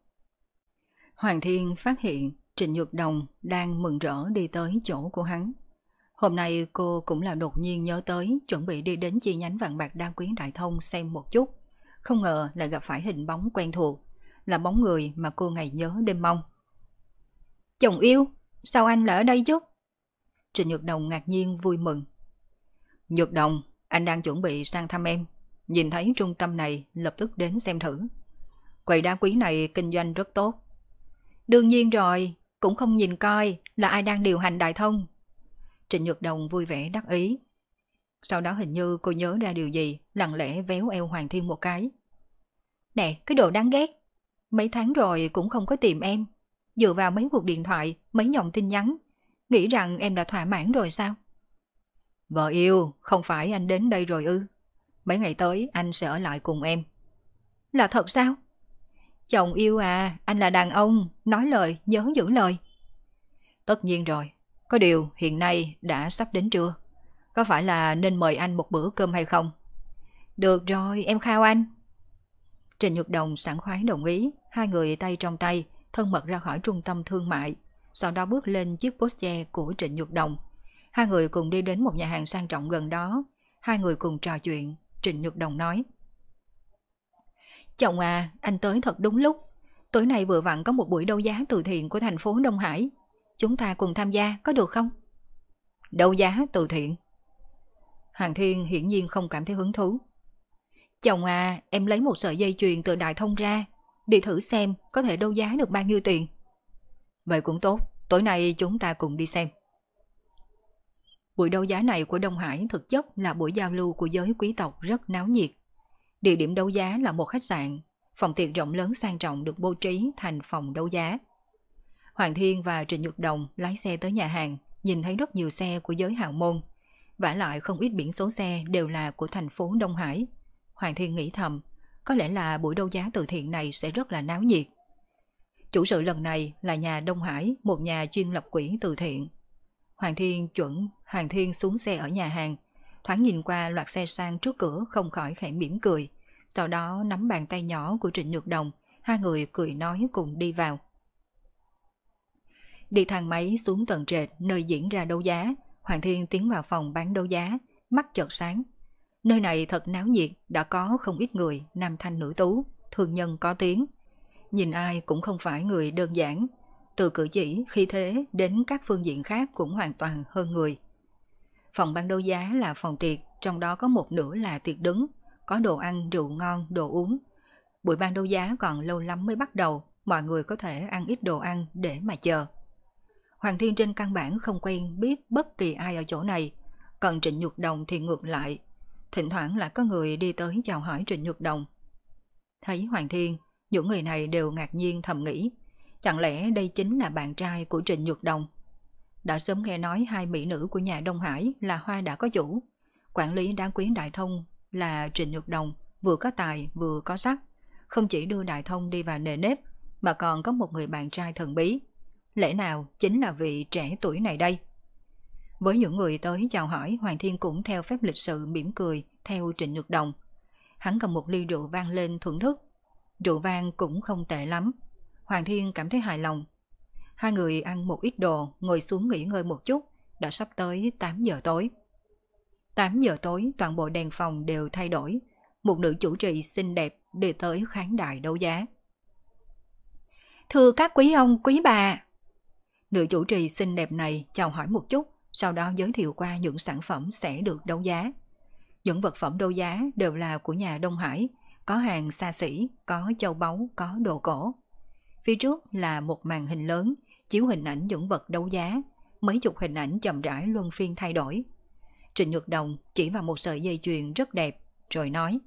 Hoàng Thiên phát hiện Trịnh Nhược Đồng đang mừng rỡ đi tới chỗ của hắn. Hôm nay cô cũng là đột nhiên nhớ tới chuẩn bị đi đến chi nhánh vạn bạc đa quý đại thông xem một chút. Không ngờ lại gặp phải hình bóng quen thuộc, là bóng người mà cô ngày nhớ đêm mong. Chồng yêu, sao anh lại ở đây chứ? Trịnh Nhược Đồng ngạc nhiên vui mừng. Nhược đồng, anh đang chuẩn bị sang thăm em. Nhìn thấy trung tâm này, lập tức đến xem thử. Quầy đá quý này kinh doanh rất tốt. Đương nhiên rồi, cũng không nhìn coi là ai đang điều hành đại thông. Trịnh Nhược Đồng vui vẻ đắc ý. Sau đó hình như cô nhớ ra điều gì, lặng lẽ véo eo Hoàng Thiên một cái. Nè, cái đồ đáng ghét. Mấy tháng rồi cũng không có tìm em. Dựa vào mấy cuộc điện thoại, mấy dòng tin nhắn. Nghĩ rằng em đã thỏa mãn rồi sao? Vợ yêu, không phải anh đến đây rồi ư? Mấy ngày tới anh sẽ ở lại cùng em. Là thật sao? Chồng yêu à, anh là đàn ông, nói lời, nhớ giữ lời. Tất nhiên rồi, có điều hiện nay đã sắp đến trưa. Có phải là nên mời anh một bữa cơm hay không? Được rồi, em khao anh. Trịnh Nhược Đồng sẵn khoái đồng ý, hai người tay trong tay, thân mật ra khỏi trung tâm thương mại, sau đó bước lên chiếc poster của Trịnh Nhược Đồng Hai người cùng đi đến một nhà hàng sang trọng gần đó. Hai người cùng trò chuyện, Trịnh Nhược Đồng nói. Chồng à, anh tới thật đúng lúc. Tối nay vừa vặn có một buổi đấu giá từ thiện của thành phố Đông Hải. Chúng ta cùng tham gia có được không? Đấu giá từ thiện. hoàng Thiên hiển nhiên không cảm thấy hứng thú. Chồng à, em lấy một sợi dây chuyền từ đại thông ra, đi thử xem có thể đấu giá được bao nhiêu tiền. Vậy cũng tốt, tối nay chúng ta cùng đi xem. Buổi đấu giá này của Đông Hải thực chất là buổi giao lưu của giới quý tộc rất náo nhiệt. Địa điểm đấu giá là một khách sạn, phòng tiệc rộng lớn sang trọng được bố trí thành phòng đấu giá. Hoàng Thiên và Trịnh Nhược Đồng lái xe tới nhà hàng, nhìn thấy rất nhiều xe của giới hào môn. vả lại không ít biển số xe đều là của thành phố Đông Hải. Hoàng Thiên nghĩ thầm, có lẽ là buổi đấu giá từ thiện này sẽ rất là náo nhiệt. Chủ sự lần này là nhà Đông Hải, một nhà chuyên lập quỹ từ thiện Hoàng Thiên chuẩn, Hoàng Thiên xuống xe ở nhà hàng, thoáng nhìn qua loạt xe sang trước cửa không khỏi khẽ mỉm cười, sau đó nắm bàn tay nhỏ của Trịnh Nhược Đồng, hai người cười nói cùng đi vào. Đi thang máy xuống tầng trệt nơi diễn ra đấu giá, Hoàng Thiên tiến vào phòng bán đấu giá, mắt chợt sáng. Nơi này thật náo nhiệt, đã có không ít người, nam thanh nữ tú, thường nhân có tiếng. Nhìn ai cũng không phải người đơn giản, từ cử chỉ, khí thế đến các phương diện khác cũng hoàn toàn hơn người. Phòng ban đấu giá là phòng tiệc, trong đó có một nửa là tiệc đứng, có đồ ăn, rượu ngon, đồ uống. Buổi ban đấu giá còn lâu lắm mới bắt đầu, mọi người có thể ăn ít đồ ăn để mà chờ. Hoàng Thiên trên căn bản không quen biết bất kỳ ai ở chỗ này, còn Trịnh Nhục Đồng thì ngược lại. Thỉnh thoảng lại có người đi tới chào hỏi Trịnh Nhục Đồng. Thấy Hoàng Thiên, những người này đều ngạc nhiên thầm nghĩ Chẳng lẽ đây chính là bạn trai của Trịnh Nhược Đồng? Đã sớm nghe nói hai mỹ nữ của nhà Đông Hải là Hoa đã có chủ. Quản lý đáng quyến Đại Thông là Trịnh Nhược Đồng, vừa có tài vừa có sắc. Không chỉ đưa Đại Thông đi vào nề nếp, mà còn có một người bạn trai thần bí. Lẽ nào chính là vị trẻ tuổi này đây? Với những người tới chào hỏi, Hoàng Thiên cũng theo phép lịch sự mỉm cười theo Trịnh Nhược Đồng. Hắn cầm một ly rượu vang lên thưởng thức. Rượu vang cũng không tệ lắm, Hoàng Thiên cảm thấy hài lòng. Hai người ăn một ít đồ, ngồi xuống nghỉ ngơi một chút, đã sắp tới 8 giờ tối. 8 giờ tối toàn bộ đèn phòng đều thay đổi. Một nữ chủ trì xinh đẹp đi tới khán đài đấu giá. Thưa các quý ông, quý bà! Nữ chủ trì xinh đẹp này chào hỏi một chút, sau đó giới thiệu qua những sản phẩm sẽ được đấu giá. Những vật phẩm đấu giá đều là của nhà Đông Hải, có hàng xa xỉ, có châu báu, có đồ cổ. Phía trước là một màn hình lớn, chiếu hình ảnh những vật đấu giá, mấy chục hình ảnh chậm rãi luân phiên thay đổi. Trịnh Nhược Đồng chỉ vào một sợi dây chuyền rất đẹp, rồi nói.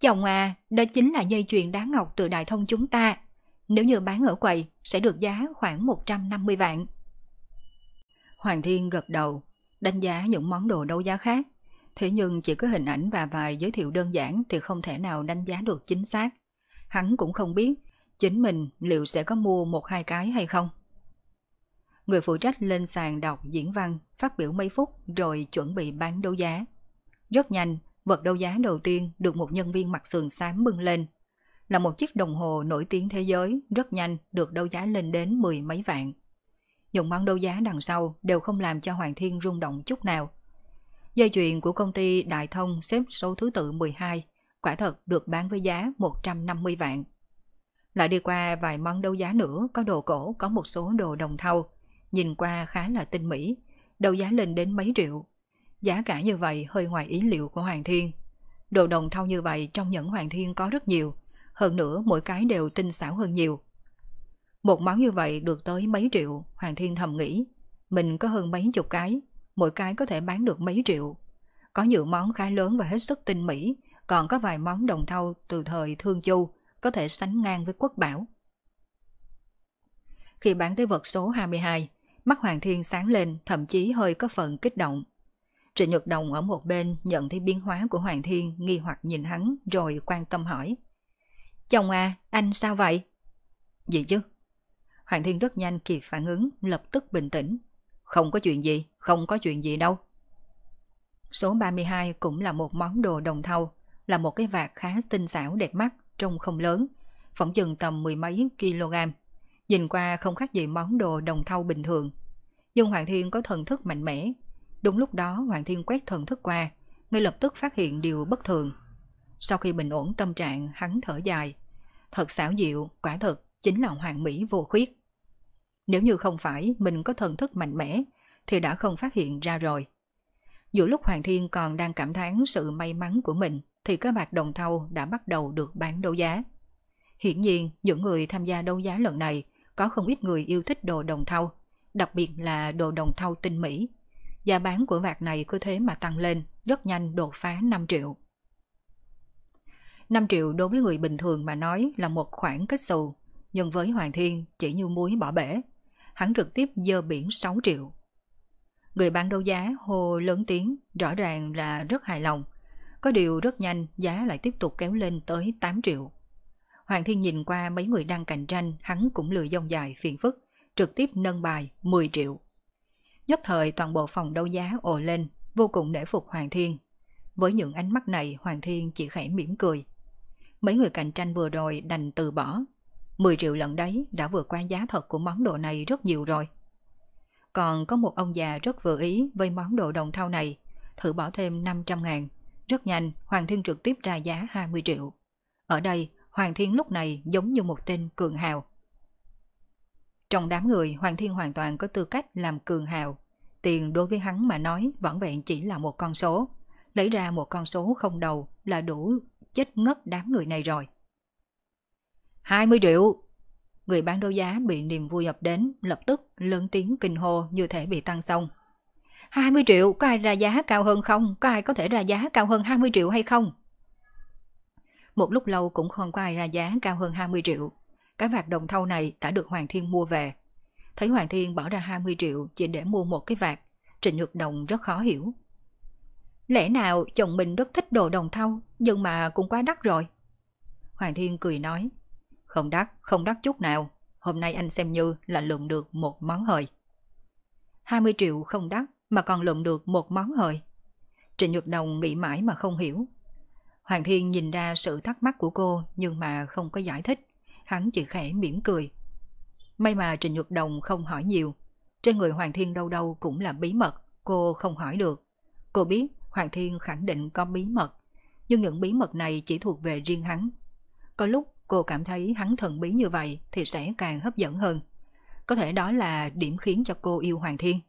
Chồng à, đó chính là dây chuyền đá ngọc từ đại thông chúng ta. Nếu như bán ở quầy, sẽ được giá khoảng 150 vạn. Hoàng Thiên gật đầu, đánh giá những món đồ đấu giá khác. Thế nhưng chỉ có hình ảnh và vài giới thiệu đơn giản thì không thể nào đánh giá được chính xác. Hắn cũng không biết chính mình liệu sẽ có mua một hai cái hay không. Người phụ trách lên sàn đọc diễn văn, phát biểu mấy phút rồi chuẩn bị bán đấu giá. Rất nhanh, vật đấu giá đầu tiên được một nhân viên mặc sườn xám bưng lên. Là một chiếc đồng hồ nổi tiếng thế giới, rất nhanh được đấu giá lên đến mười mấy vạn. Những món đấu giá đằng sau đều không làm cho Hoàng Thiên rung động chút nào. Dây chuyền của công ty Đại Thông xếp số thứ tự 12, quả thật được bán với giá 150 vạn. Lại đi qua vài món đấu giá nữa có đồ cổ, có một số đồ đồng thau. Nhìn qua khá là tinh mỹ, đấu giá lên đến mấy triệu. Giá cả như vậy hơi ngoài ý liệu của Hoàng Thiên. Đồ đồng thau như vậy trong nhẫn Hoàng Thiên có rất nhiều, hơn nữa mỗi cái đều tinh xảo hơn nhiều. Một món như vậy được tới mấy triệu, Hoàng Thiên thầm nghĩ. Mình có hơn mấy chục cái, mỗi cái có thể bán được mấy triệu. Có nhiều món khá lớn và hết sức tinh mỹ, còn có vài món đồng thau từ thời Thương Châu, có thể sánh ngang với quốc bảo. Khi bán tới vật số 22, mắt Hoàng Thiên sáng lên thậm chí hơi có phần kích động. Trịnh nhật Đồng ở một bên nhận thấy biến hóa của Hoàng Thiên nghi hoặc nhìn hắn rồi quan tâm hỏi. Chồng à, anh sao vậy? Gì chứ? Hoàng Thiên rất nhanh kịp phản ứng, lập tức bình tĩnh. Không có chuyện gì, không có chuyện gì đâu. Số 32 cũng là một món đồ đồng thau, là một cái vạt khá tinh xảo đẹp mắt, trông không lớn, phỏng chừng tầm mười mấy kg. Nhìn qua không khác gì món đồ đồng thau bình thường. Nhưng Hoàng Thiên có thần thức mạnh mẽ. Đúng lúc đó Hoàng Thiên quét thần thức qua, ngay lập tức phát hiện điều bất thường. Sau khi bình ổn tâm trạng, hắn thở dài. Thật xảo diệu, quả thật, chính là hoàng mỹ vô khuyết. Nếu như không phải mình có thần thức mạnh mẽ, thì đã không phát hiện ra rồi. Dù lúc Hoàng Thiên còn đang cảm thán sự may mắn của mình, thì các bạc đồng thau đã bắt đầu được bán đấu giá. Hiển nhiên, những người tham gia đấu giá lần này có không ít người yêu thích đồ đồng thau, đặc biệt là đồ đồng thau tinh mỹ. Giá bán của vạc này cứ thế mà tăng lên, rất nhanh đột phá 5 triệu. 5 triệu đối với người bình thường mà nói là một khoản kết xù, nhưng với Hoàng Thiên chỉ như muối bỏ bể. Hắn trực tiếp dơ biển 6 triệu. Người bán đấu giá hô lớn tiếng, rõ ràng là rất hài lòng – có điều rất nhanh giá lại tiếp tục kéo lên tới 8 triệu. Hoàng Thiên nhìn qua mấy người đang cạnh tranh, hắn cũng lừa dông dài phiền phức, trực tiếp nâng bài 10 triệu. Nhất thời toàn bộ phòng đấu giá ồ lên, vô cùng để phục Hoàng Thiên. Với những ánh mắt này Hoàng Thiên chỉ khẽ mỉm cười. Mấy người cạnh tranh vừa rồi đành từ bỏ. 10 triệu lần đấy đã vượt qua giá thật của món đồ này rất nhiều rồi. Còn có một ông già rất vừa ý với món đồ đồng thau này, thử bỏ thêm 500 ngàn rất nhanh, Hoàng Thiên trực tiếp ra giá 20 triệu. Ở đây, Hoàng Thiên lúc này giống như một tên cường hào. Trong đám người, Hoàng Thiên hoàn toàn có tư cách làm cường hào. Tiền đối với hắn mà nói vẫn vẹn chỉ là một con số. Lấy ra một con số không đầu là đủ chết ngất đám người này rồi. 20 triệu! Người bán đấu giá bị niềm vui ập đến, lập tức lớn tiếng kinh hô như thể bị tăng xong. 20 triệu có ai ra giá cao hơn không? Có ai có thể ra giá cao hơn 20 triệu hay không? Một lúc lâu cũng không có ai ra giá cao hơn 20 triệu. Cái vạt đồng thau này đã được Hoàng Thiên mua về. Thấy Hoàng Thiên bỏ ra 20 triệu chỉ để mua một cái vạt, Trịnh Nhược Đồng rất khó hiểu. Lẽ nào chồng mình rất thích đồ đồng thau, nhưng mà cũng quá đắt rồi. Hoàng Thiên cười nói, không đắt, không đắt chút nào. Hôm nay anh xem như là lượm được một món hời. 20 triệu không đắt, mà còn lượm được một món hời. Trịnh Nhược Đồng nghĩ mãi mà không hiểu. Hoàng Thiên nhìn ra sự thắc mắc của cô nhưng mà không có giải thích, hắn chỉ khẽ mỉm cười. May mà Trịnh Nhược Đồng không hỏi nhiều, trên người Hoàng Thiên đâu đâu cũng là bí mật, cô không hỏi được. Cô biết Hoàng Thiên khẳng định có bí mật, nhưng những bí mật này chỉ thuộc về riêng hắn. Có lúc cô cảm thấy hắn thần bí như vậy thì sẽ càng hấp dẫn hơn. Có thể đó là điểm khiến cho cô yêu Hoàng Thiên.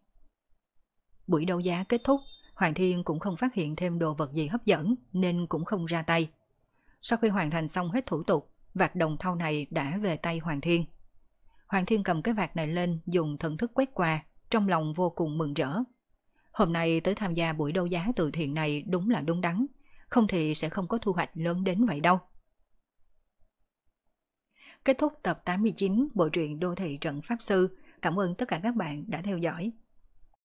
Buổi đấu giá kết thúc, Hoàng Thiên cũng không phát hiện thêm đồ vật gì hấp dẫn nên cũng không ra tay. Sau khi hoàn thành xong hết thủ tục, vạt đồng thau này đã về tay Hoàng Thiên. Hoàng Thiên cầm cái vạt này lên dùng thần thức quét qua, trong lòng vô cùng mừng rỡ. Hôm nay tới tham gia buổi đấu giá từ thiện này đúng là đúng đắn, không thì sẽ không có thu hoạch lớn đến vậy đâu. Kết thúc tập 89 bộ truyện Đô thị Trận Pháp Sư. Cảm ơn tất cả các bạn đã theo dõi.